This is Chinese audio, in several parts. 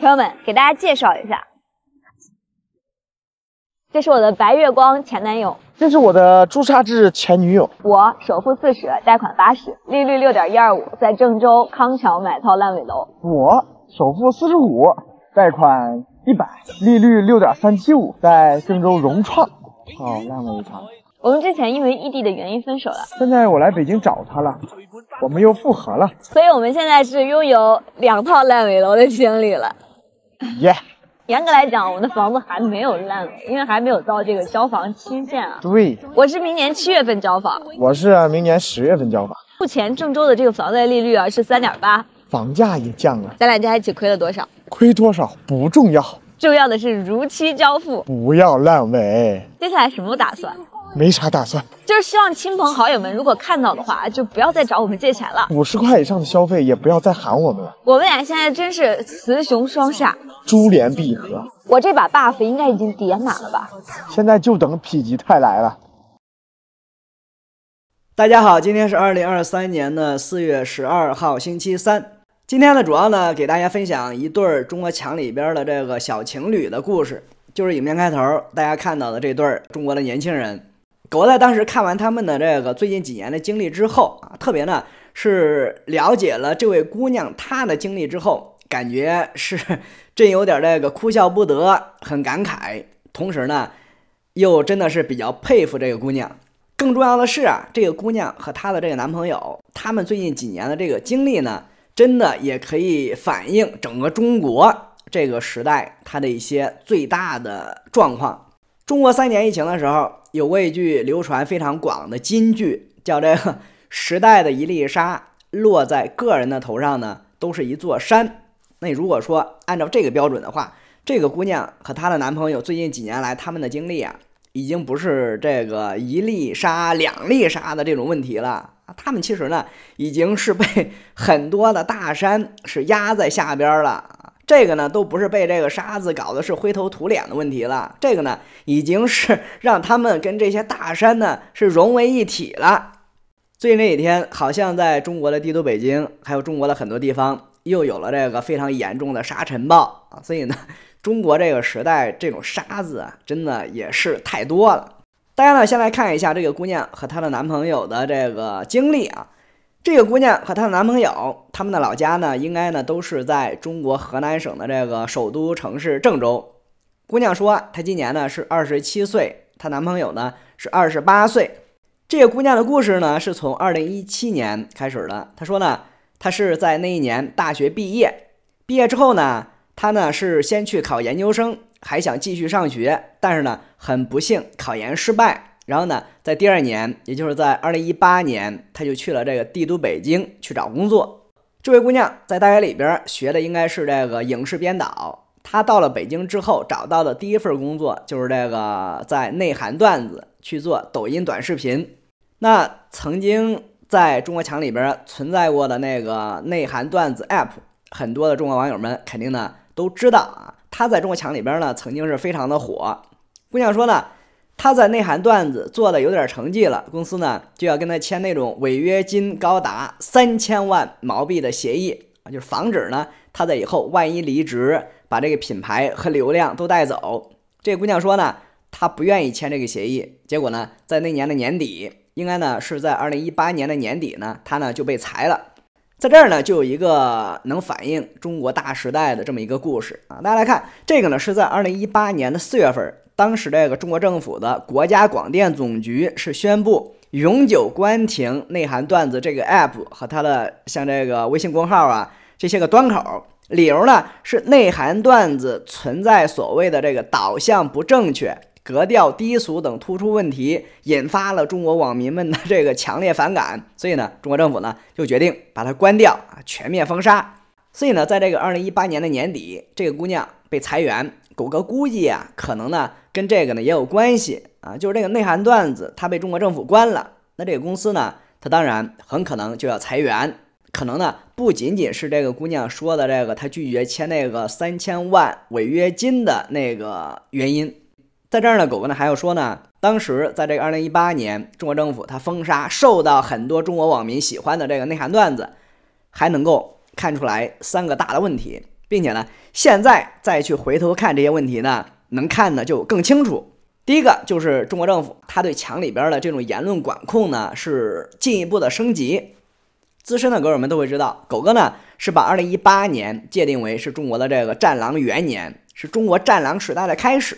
朋友们，给大家介绍一下，这是我的白月光前男友，这是我的朱砂痣前女友。我首付四十，贷款八十，利率六点一二五，在郑州康桥买套烂尾楼。我首付四十五，贷款一百，利率六点三七五，在郑州融创套烂尾房。我们之前因为异地的原因分手了，现在我来北京找他了，我们又复合了，所以我们现在是拥有两套烂尾楼的经历了。耶，严格来讲，我们的房子还没有烂尾，因为还没有到这个交房期限啊。对，我是明年七月份交房，我是明年十月份交房。目前郑州的这个房贷利率啊是三点八，房价也降了。咱俩加一起亏了多少？亏多少不重要，重要的是如期交付，不要烂尾。接下来什么打算？没啥打算，就是希望亲朋好友们如果看到的话，就不要再找我们借钱了。五十块以上的消费也不要再喊我们了。我们俩现在真是雌雄双煞，珠联璧合。我这把 buff 应该已经叠满了吧？现在就等否极泰来了。大家好，今天是二零二三年的四月十二号，星期三。今天呢，主要呢给大家分享一对儿中国墙里边的这个小情侣的故事，就是影片开头大家看到的这对中国的年轻人。狗在当时看完他们的这个最近几年的经历之后啊，特别呢是了解了这位姑娘她的经历之后，感觉是真有点这个哭笑不得，很感慨。同时呢，又真的是比较佩服这个姑娘。更重要的是啊，这个姑娘和她的这个男朋友，他们最近几年的这个经历呢，真的也可以反映整个中国这个时代它的一些最大的状况。中国三年疫情的时候，有过一句流传非常广的金句，叫“这个时代的一粒沙落在个人的头上呢，都是一座山”。那如果说按照这个标准的话，这个姑娘和她的男朋友最近几年来他们的经历啊，已经不是这个一粒沙、两粒沙的这种问题了他们其实呢，已经是被 很多的大山是压在下边了。这个呢都不是被这个沙子搞得是灰头土脸的问题了，这个呢已经是让他们跟这些大山呢是融为一体了。最近这几天，好像在中国的帝都北京，还有中国的很多地方，又有了这个非常严重的沙尘暴啊。所以呢，中国这个时代这种沙子啊，真的也是太多了。大家呢先来看一下这个姑娘和她的男朋友的这个经历啊。这个姑娘和她的男朋友，他们的老家呢，应该呢都是在中国河南省的这个首都城市郑州。姑娘说，她今年呢是二十七岁，她男朋友呢是二十八岁。这个姑娘的故事呢，是从二零一七年开始的。她说呢，她是在那一年大学毕业，毕业之后呢，她呢是先去考研究生，还想继续上学，但是呢，很不幸，考研失败。然后呢，在第二年，也就是在二零一八年，他就去了这个帝都北京去找工作。这位姑娘在大学里边学的应该是这个影视编导。她到了北京之后，找到的第一份工作就是这个在内涵段子去做抖音短视频。那曾经在中国强里边存在过的那个内涵段子 APP，很多的中国网友们肯定呢都知道啊。她在中国强里边呢曾经是非常的火。姑娘说呢。他在内涵段子做的有点成绩了，公司呢就要跟他签那种违约金高达三千万毛币的协议啊，就是防止呢他在以后万一离职把这个品牌和流量都带走。这姑娘说呢，她不愿意签这个协议。结果呢，在那年的年底，应该呢是在二零一八年的年底呢，她呢就被裁了。在这儿呢，就有一个能反映中国大时代的这么一个故事啊，大家来看，这个呢是在二零一八年的四月份。当时这个中国政府的国家广电总局是宣布永久关停“内涵段子”这个 APP 和它的像这个微信公号啊这些个端口，理由呢是“内涵段子”存在所谓的这个导向不正确、格调低俗等突出问题，引发了中国网民们的这个强烈反感，所以呢，中国政府呢就决定把它关掉啊，全面封杀。所以呢，在这个二零一八年的年底，这个姑娘被裁员。狗哥估计啊，可能呢跟这个呢也有关系啊，就是这个内涵段子它被中国政府关了，那这个公司呢，它当然很可能就要裁员，可能呢不仅仅是这个姑娘说的这个她拒绝签那个三千万违约金的那个原因，在这儿呢，狗哥呢还要说呢，当时在这个二零一八年，中国政府它封杀受到很多中国网民喜欢的这个内涵段子，还能够看出来三个大的问题。并且呢，现在再去回头看这些问题呢，能看的就更清楚。第一个就是中国政府他对墙里边的这种言论管控呢是进一步的升级。资深的狗友们都会知道，狗哥呢是把2018年界定为是中国的这个战狼元年，是中国战狼时代的开始。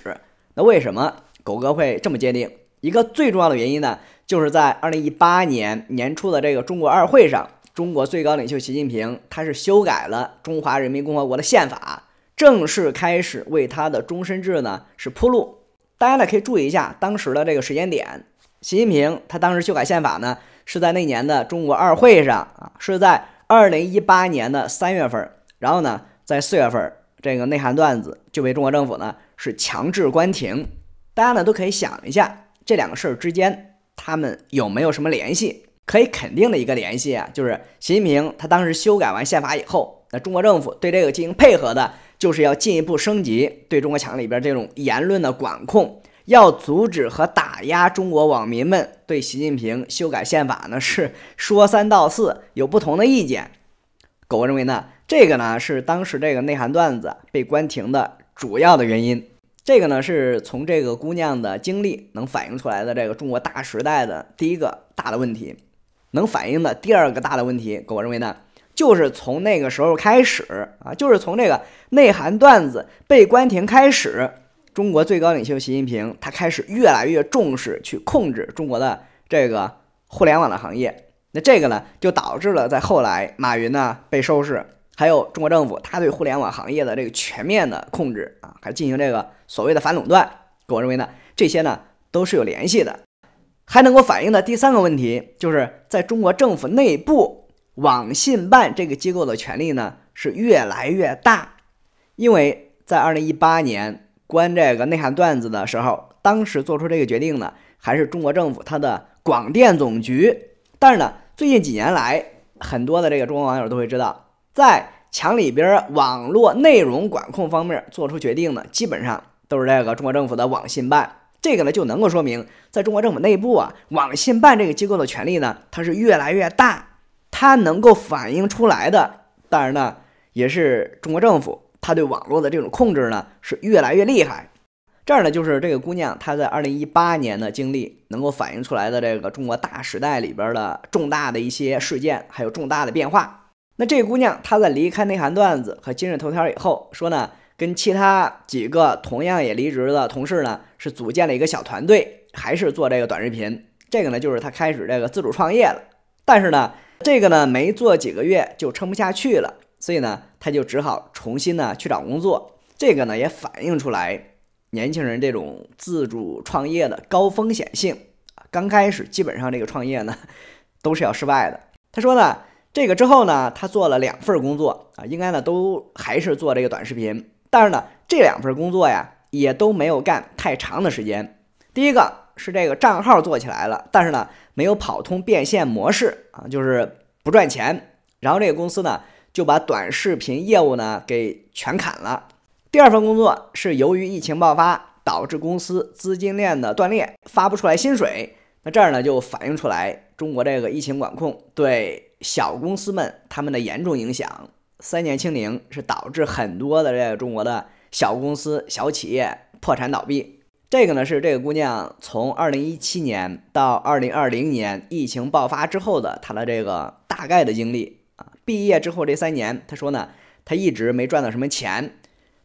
那为什么狗哥会这么界定？一个最重要的原因呢，就是在2018年年初的这个中国二会上。中国最高领袖习近平，他是修改了中华人民共和国的宪法，正式开始为他的终身制呢是铺路。大家呢可以注意一下当时的这个时间点，习近平他当时修改宪法呢是在那年的中国二会上啊，是在二零一八年的三月份，然后呢在四月份这个内涵段子就被中国政府呢是强制关停。大家呢都可以想一下这两个事儿之间他们有没有什么联系？可以肯定的一个联系啊，就是习近平他当时修改完宪法以后，那中国政府对这个进行配合的，就是要进一步升级对中国墙里边这种言论的管控，要阻止和打压中国网民们对习近平修改宪法呢 是说三道四，有不同的意见。狗认为呢，这个呢是当时这个内涵段子被关停的主要的原因。这个呢是从这个姑娘的经历能反映出来的这个中国大时代的第一个大的问题。能反映的第二个大的问题，我认为呢，就是从那个时候开始啊，就是从这个内涵段子被关停开始，中国最高领袖习近平他开始越来越重视去控制中国的这个互联网的行业。那这个呢，就导致了在后来马云呢被收拾，还有中国政府他对互联网行业的这个全面的控制啊，还进行这个所谓的反垄断。我认为呢，这些呢都是有联系的。还能够反映的第三个问题，就是在中国政府内部，网信办这个机构的权力呢是越来越大。因为在二零一八年关这个内涵段子的时候，当时做出这个决定的还是中国政府它的广电总局。但是呢，最近几年来，很多的这个中国网友都会知道，在墙里边网络内容管控方面做出决定的，基本上都是这个中国政府的网信办。这个呢就能够说明，在中国政府内部啊，网信办这个机构的权力呢，它是越来越大，它能够反映出来的，当然呢也是中国政府它对网络的这种控制呢是越来越厉害。这儿呢就是这个姑娘她在二零一八年的经历能够反映出来的这个中国大时代里边的重大的一些事件，还有重大的变化。那这个姑娘她在离开内涵段子和今日头条以后说呢。跟其他几个同样也离职的同事呢，是组建了一个小团队，还是做这个短视频？这个呢，就是他开始这个自主创业了。但是呢，这个呢，没做几个月就撑不下去了，所以呢，他就只好重新呢去找工作。这个呢，也反映出来年轻人这种自主创业的高风险性。刚开始基本上这个创业呢，都是要失败的。他说呢，这个之后呢，他做了两份工作啊，应该呢都还是做这个短视频。但是呢，这两份工作呀，也都没有干太长的时间。第一个是这个账号做起来了，但是呢，没有跑通变现模式啊，就是不赚钱。然后这个公司呢，就把短视频业务呢给全砍了。第二份工作是由于疫情爆发导致公司资金链的断裂，发不出来薪水。那这儿呢，就反映出来中国这个疫情管控对小公司们他们的严重影响。三年清零是导致很多的这个中国的小公司、小企业破产倒闭。这个呢是这个姑娘从二零一七年到二零二零年疫情爆发之后的她的这个大概的经历啊。毕业之后这三年，她说呢，她一直没赚到什么钱。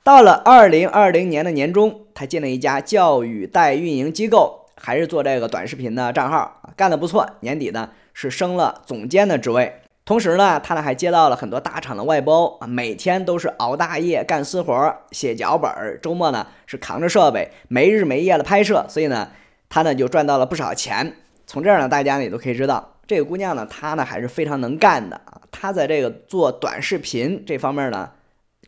到了二零二零年的年中，她进了一家教育代运营机构，还是做这个短视频的账号，干得不错。年底呢，是升了总监的职位。同时呢，他呢还接到了很多大厂的外包啊，每天都是熬大夜干私活儿、写脚本儿，周末呢是扛着设备没日没夜的拍摄，所以呢，他呢就赚到了不少钱。从这儿呢，大家呢也都可以知道，这个姑娘呢，她呢还是非常能干的啊。她在这个做短视频这方面呢，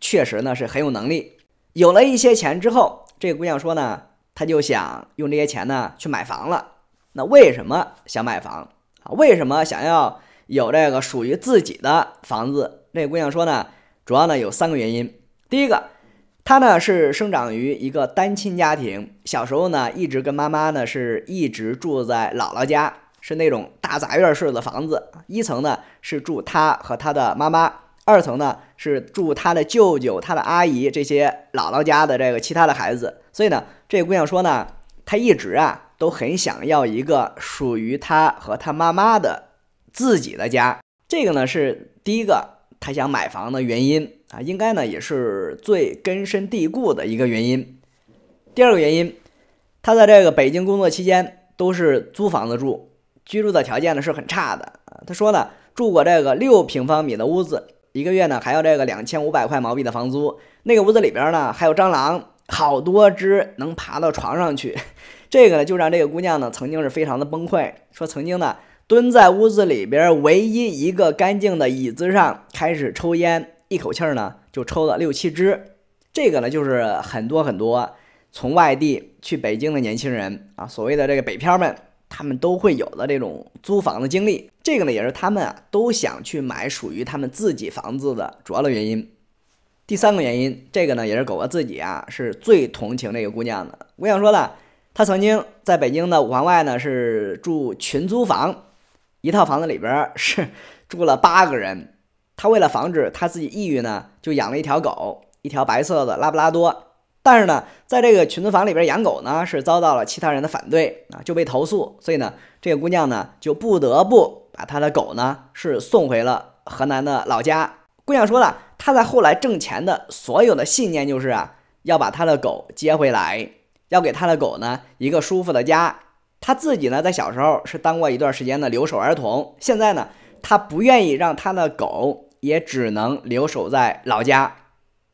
确实呢是很有能力。有了一些钱之后，这个姑娘说呢，她就想用这些钱呢去买房了。那为什么想买房啊？为什么想要？有这个属于自己的房子，这姑娘说呢，主要呢有三个原因。第一个，她呢是生长于一个单亲家庭，小时候呢一直跟妈妈呢是一直住在姥姥家，是那种大杂院式的房子，一层呢是住她和她的妈妈，二层呢是住她的舅舅、她的阿姨这些姥姥家的这个其他的孩子。所以呢，这姑娘说呢，她一直啊都很想要一个属于她和她妈妈的。自己的家，这个呢是第一个他想买房的原因啊，应该呢也是最根深蒂固的一个原因。第二个原因，他在这个北京工作期间都是租房子住，居住的条件呢是很差的啊。他说呢，住过这个六平方米的屋子，一个月呢还要这个两千五百块毛币的房租。那个屋子里边呢还有蟑螂，好多只能爬到床上去。这个呢就让这个姑娘呢曾经是非常的崩溃，说曾经呢。蹲在屋子里边唯一一个干净的椅子上开始抽烟，一口气儿呢就抽了六七支。这个呢就是很多很多从外地去北京的年轻人啊，所谓的这个北漂们，他们都会有的这种租房的经历。这个呢也是他们啊都想去买属于他们自己房子的主要的原因。第三个原因，这个呢也是狗哥自己啊是最同情这个姑娘的。我想说呢，她曾经在北京的五环外呢是住群租房。一套房子里边是住了八个人，他为了防止他自己抑郁呢，就养了一条狗，一条白色的拉布拉多。但是呢，在这个群租房里边养狗呢，是遭到了其他人的反对啊，就被投诉。所以呢，这个姑娘呢，就不得不把她的狗呢，是送回了河南的老家。姑娘说了，她在后来挣钱的所有的信念就是啊，要把她的狗接回来，要给她的狗呢一个舒服的家。他自己呢，在小时候是当过一段时间的留守儿童。现在呢，他不愿意让他的狗，也只能留守在老家。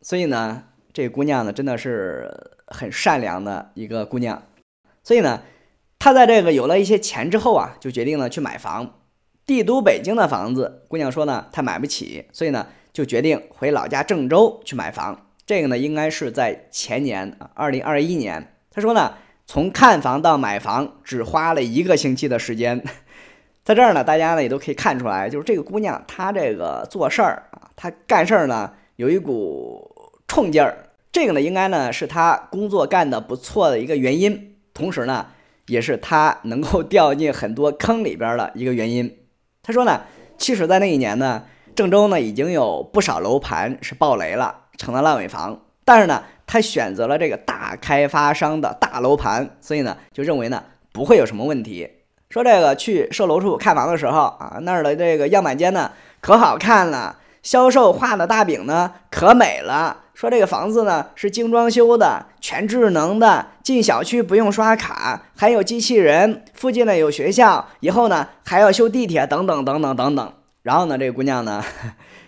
所以呢，这姑娘呢，真的是很善良的一个姑娘。所以呢，她在这个有了一些钱之后啊，就决定呢去买房。帝都北京的房子，姑娘说呢，她买不起，所以呢，就决定回老家郑州去买房。这个呢，应该是在前年啊，二零二一年。她说呢。从看房到买房只花了一个星期的时间，在这儿呢，大家呢也都可以看出来，就是这个姑娘她这个做事儿啊，她干事儿呢有一股冲劲儿，这个呢应该呢是她工作干的不错的一个原因，同时呢也是她能够掉进很多坑里边儿的一个原因。她说呢，其实，在那一年呢，郑州呢已经有不少楼盘是爆雷了，成了烂尾房，但是呢。他选择了这个大开发商的大楼盘，所以呢，就认为呢不会有什么问题。说这个去售楼处看房的时候啊，那儿的这个样板间呢可好看了，销售画的大饼呢可美了。说这个房子呢是精装修的，全智能的，进小区不用刷卡，还有机器人，附近呢有学校，以后呢还要修地铁等等等等等等。然后呢，这姑娘呢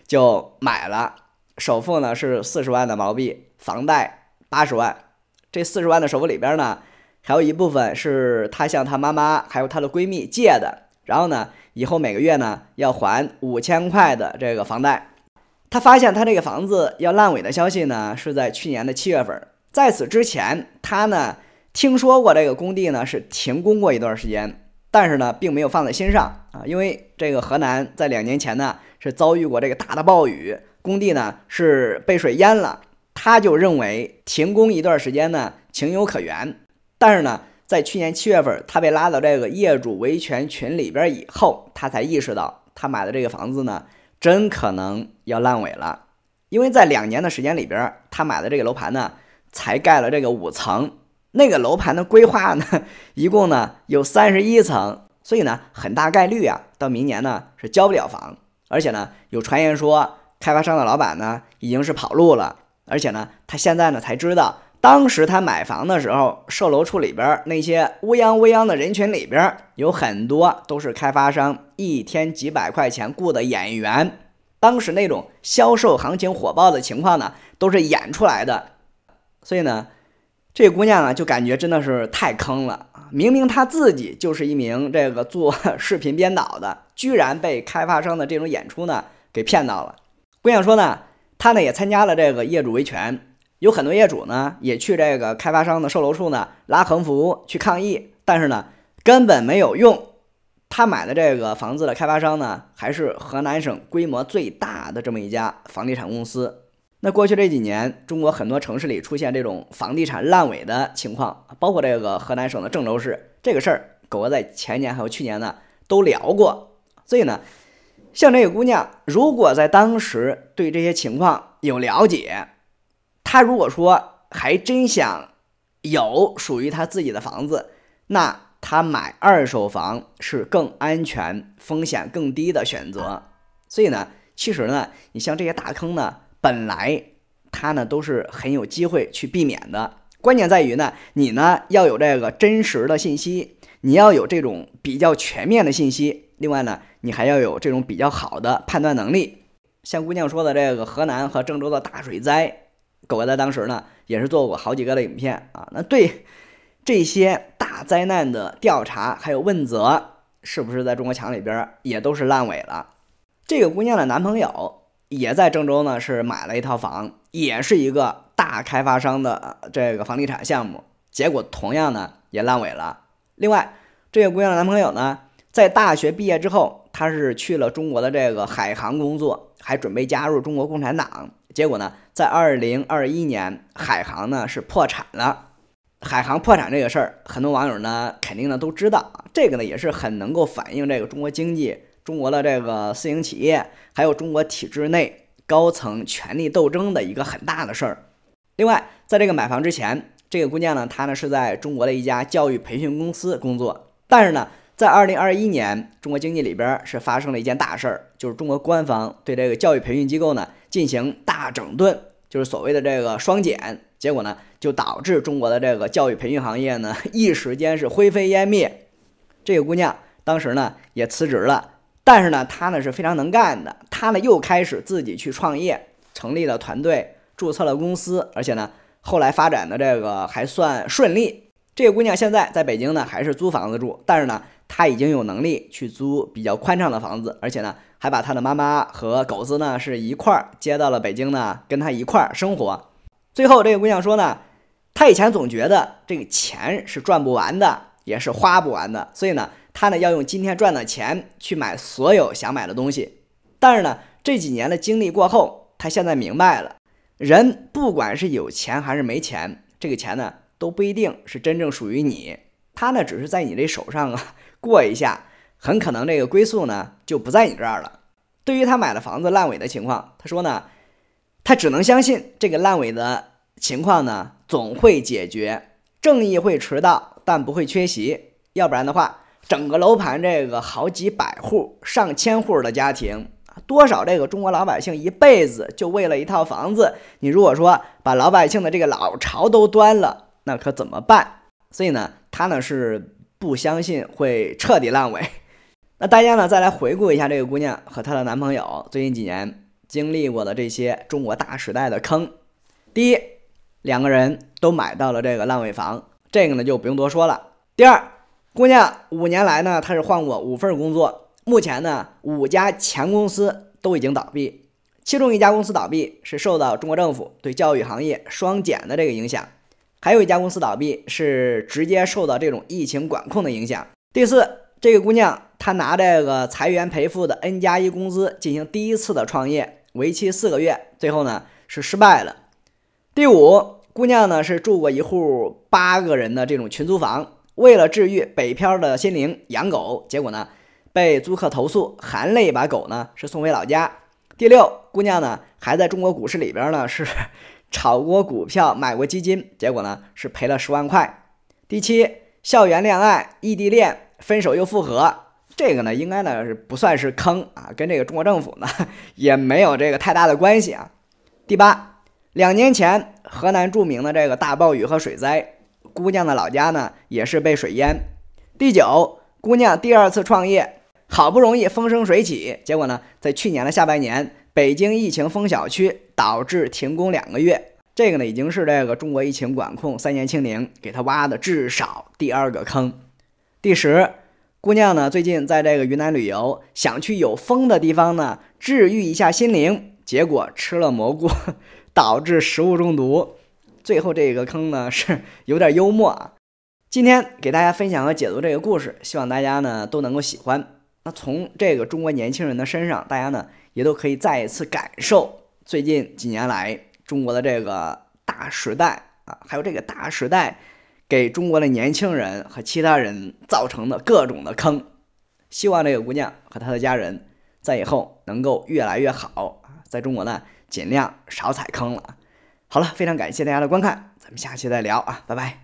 就买了，首付呢是四十万的毛币。房贷八十万，这四十万的首付里边呢，还有一部分是他向他妈妈还有他的闺蜜借的。然后呢，以后每个月呢要还五千块的这个房贷。他发现他这个房子要烂尾的消息呢，是在去年的七月份。在此之前，他呢听说过这个工地呢是停工过一段时间，但是呢并没有放在心上啊，因为这个河南在两年前呢是遭遇过这个大的暴雨，工地呢是被水淹了。他就认为停工一段时间呢情有可原，但是呢，在去年七月份他被拉到这个业主维权群里边以后，他才意识到他买的这个房子呢，真可能要烂尾了。因为在两年的时间里边，他买的这个楼盘呢，才盖了这个五层，那个楼盘的规划呢，一共呢有三十一层，所以呢很大概率啊，到明年呢是交不了房，而且呢有传言说开发商的老板呢已经是跑路了。而且呢，他现在呢才知道，当时他买房的时候，售楼处里边那些乌泱乌泱的人群里边，有很多都是开发商一天几百块钱雇的演员。当时那种销售行情火爆的情况呢，都是演出来的。所以呢，这姑娘啊，就感觉真的是太坑了。明明她自己就是一名这个做视频编导的，居然被开发商的这种演出呢给骗到了。姑娘说呢。他呢也参加了这个业主维权，有很多业主呢也去这个开发商的售楼处呢拉横幅去抗议，但是呢根本没有用。他买的这个房子的开发商呢还是河南省规模最大的这么一家房地产公司。那过去这几年，中国很多城市里出现这种房地产烂尾的情况，包括这个河南省的郑州市，这个事儿，狗哥在前年还有去年呢都聊过，所以呢。像这个姑娘，如果在当时对这些情况有了解，她如果说还真想有属于她自己的房子，那她买二手房是更安全、风险更低的选择。所以呢，其实呢，你像这些大坑呢，本来它呢都是很有机会去避免的。关键在于呢，你呢要有这个真实的信息，你要有这种比较全面的信息。另外呢。你还要有这种比较好的判断能力。像姑娘说的，这个河南和郑州的大水灾，狗哥在当时呢也是做过好几个的影片啊。那对这些大灾难的调查还有问责，是不是在中国墙里边也都是烂尾了？这个姑娘的男朋友也在郑州呢，是买了一套房，也是一个大开发商的这个房地产项目，结果同样呢也烂尾了。另外，这个姑娘的男朋友呢，在大学毕业之后。他是去了中国的这个海航工作，还准备加入中国共产党。结果呢，在二零二一年，海航呢是破产了。海航破产这个事儿，很多网友呢肯定呢都知道啊。这个呢也是很能够反映这个中国经济、中国的这个私营企业，还有中国体制内高层权力斗争的一个很大的事儿。另外，在这个买房之前，这个姑娘呢，她呢是在中国的一家教育培训公司工作，但是呢。在二零二一年，中国经济里边是发生了一件大事儿，就是中国官方对这个教育培训机构呢进行大整顿，就是所谓的这个“双减”，结果呢就导致中国的这个教育培训行业呢一时间是灰飞烟灭。这个姑娘当时呢也辞职了，但是呢她呢是非常能干的，她呢又开始自己去创业，成立了团队，注册了公司，而且呢后来发展的这个还算顺利。这个姑娘现在在北京呢还是租房子住，但是呢。他已经有能力去租比较宽敞的房子，而且呢，还把他的妈妈和狗子呢是一块儿接到了北京呢，跟他一块儿生活。最后，这个姑娘说呢，她以前总觉得这个钱是赚不完的，也是花不完的，所以呢，她呢要用今天赚的钱去买所有想买的东西。但是呢，这几年的经历过后，她现在明白了，人不管是有钱还是没钱，这个钱呢都不一定是真正属于你，它呢只是在你这手上啊。过一下，很可能这个归宿呢就不在你这儿了。对于他买了房子烂尾的情况，他说呢，他只能相信这个烂尾的情况呢总会解决，正义会迟到，但不会缺席。要不然的话，整个楼盘这个好几百户、上千户的家庭，多少这个中国老百姓一辈子就为了一套房子，你如果说把老百姓的这个老巢都端了，那可怎么办？所以呢，他呢是。不相信会彻底烂尾，那大家呢？再来回顾一下这个姑娘和她的男朋友最近几年经历过的这些中国大时代的坑。第一，两个人都买到了这个烂尾房，这个呢就不用多说了。第二，姑娘五年来呢，她是换过五份工作，目前呢，五家前公司都已经倒闭，其中一家公司倒闭是受到中国政府对教育行业双减的这个影响。还有一家公司倒闭，是直接受到这种疫情管控的影响。第四，这个姑娘她拿这个裁员赔付的 N 加一工资进行第一次的创业，为期四个月，最后呢是失败了。第五，姑娘呢是住过一户八个人的这种群租房，为了治愈北漂的心灵，养狗，结果呢被租客投诉，含泪把狗呢是送回老家。第六，姑娘呢还在中国股市里边呢是。炒过股票，买过基金，结果呢是赔了十万块。第七，校园恋爱、异地恋，分手又复合，这个呢应该呢是不算是坑啊，跟这个中国政府呢 也没有这个太大的关系啊。第八，两年前河南著名的这个大暴雨和水灾，姑娘的老家呢也是被水淹。第九，姑娘第二次创业，好不容易风生水起，结果呢在去年的下半年，北京疫情封小区。导致停工两个月，这个呢已经是这个中国疫情管控三年清零给他挖的至少第二个坑。第十姑娘呢最近在这个云南旅游，想去有风的地方呢治愈一下心灵，结果吃了蘑菇 导致食物中毒。最后这个坑呢 是有点幽默啊。今天给大家分享和解读这个故事，希望大家呢都能够喜欢。那从这个中国年轻人的身上，大家呢也都可以再一次感受。最近几年来，中国的这个大时代啊，还有这个大时代，给中国的年轻人和其他人造成的各种的坑，希望这个姑娘和她的家人在以后能够越来越好啊，在中国呢，尽量少踩坑了。好了，非常感谢大家的观看，咱们下期再聊啊，拜拜。